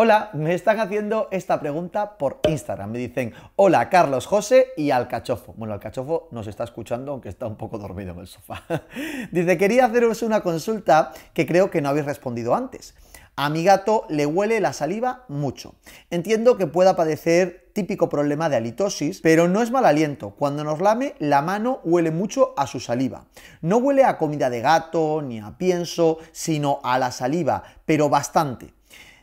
Hola, me están haciendo esta pregunta por Instagram. Me dicen, hola Carlos José y Alcachofo. Bueno, Alcachofo nos está escuchando, aunque está un poco dormido en el sofá. Dice, quería haceros una consulta que creo que no habéis respondido antes. A mi gato le huele la saliva mucho. Entiendo que pueda padecer típico problema de halitosis, pero no es mal aliento. Cuando nos lame, la mano huele mucho a su saliva. No huele a comida de gato ni a pienso, sino a la saliva, pero bastante.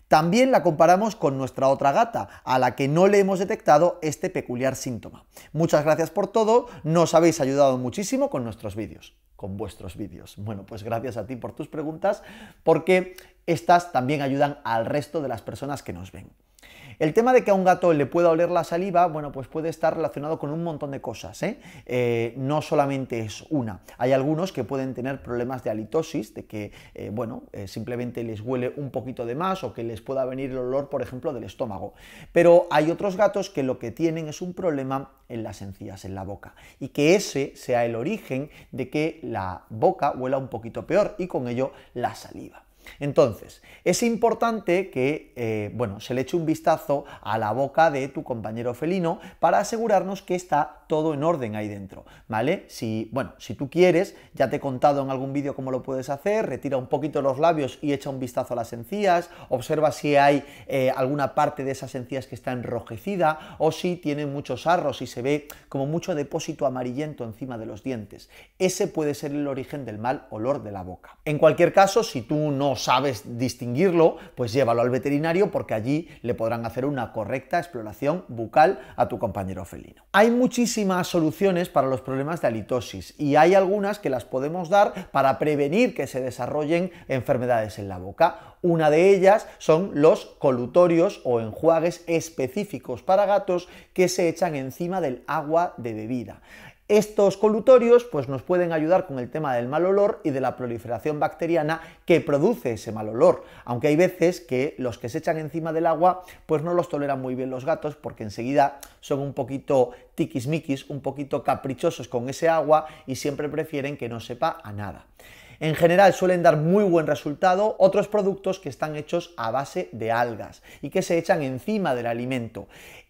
También la comparamos con nuestra otra gata, a la que no le hemos detectado este peculiar síntoma. Muchas gracias por todo, nos habéis ayudado muchísimo con nuestros vídeos, con vuestros vídeos. Bueno, pues gracias a ti por tus preguntas, porque estas también ayudan al resto de las personas que nos ven. El tema de que a un gato le pueda oler la saliva, bueno, pues puede estar relacionado con un montón de cosas. ¿eh? Eh, no solamente es una. Hay algunos que pueden tener problemas de halitosis, de que, eh, bueno, simplemente les huele un poquito de más o que les pueda venir el olor, por ejemplo, del estómago. Pero hay otros gatos que lo que tienen es un problema en las encías, en la boca. Y que ese sea el origen de que la boca huela un poquito peor y con ello la saliva. Entonces, es importante que eh, bueno, se le eche un vistazo a la boca de tu compañero felino para asegurarnos que está todo en orden ahí dentro, ¿vale? Si, bueno, si tú quieres, ya te he contado en algún vídeo cómo lo puedes hacer, retira un poquito los labios y echa un vistazo a las encías, observa si hay eh, alguna parte de esas encías que está enrojecida o si tiene muchos arros y se ve como mucho depósito amarillento encima de los dientes. Ese puede ser el origen del mal olor de la boca. En cualquier caso, si tú no sabes distinguirlo, pues llévalo al veterinario porque allí le podrán hacer una correcta exploración bucal a tu compañero felino. Hay muchísimas soluciones para los problemas de halitosis y hay algunas que las podemos dar para prevenir que se desarrollen enfermedades en la boca. Una de ellas son los colutorios o enjuagues específicos para gatos que se echan encima del agua de bebida. Estos colutorios pues, nos pueden ayudar con el tema del mal olor y de la proliferación bacteriana que produce ese mal olor, aunque hay veces que los que se echan encima del agua pues no los toleran muy bien los gatos porque enseguida son un poquito tiquismiquis, un poquito caprichosos con ese agua y siempre prefieren que no sepa a nada. En general suelen dar muy buen resultado otros productos que están hechos a base de algas y que se echan encima del alimento.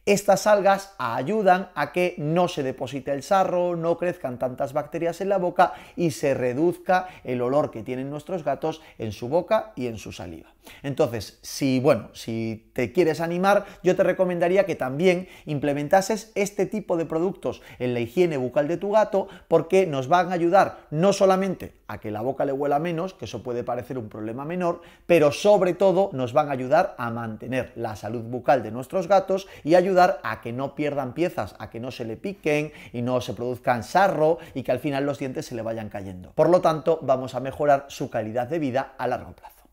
Estas algas ayudan a que no se deposite el sarro, no crezcan tantas bacterias en la boca y se reduzca el olor que tienen nuestros gatos en su boca y en su saliva. Entonces, si bueno, si te quieres animar, yo te recomendaría que también implementases este tipo de productos en la higiene bucal de tu gato porque nos van a ayudar no solamente a que la boca le huela menos, que eso puede parecer un problema menor, pero sobre todo nos van a ayudar a mantener la salud bucal de nuestros gatos y ayudar a que no pierdan piezas, a que no se le piquen y no se produzcan sarro y que al final los dientes se le vayan cayendo. Por lo tanto, vamos a mejorar su calidad de vida a largo plazo.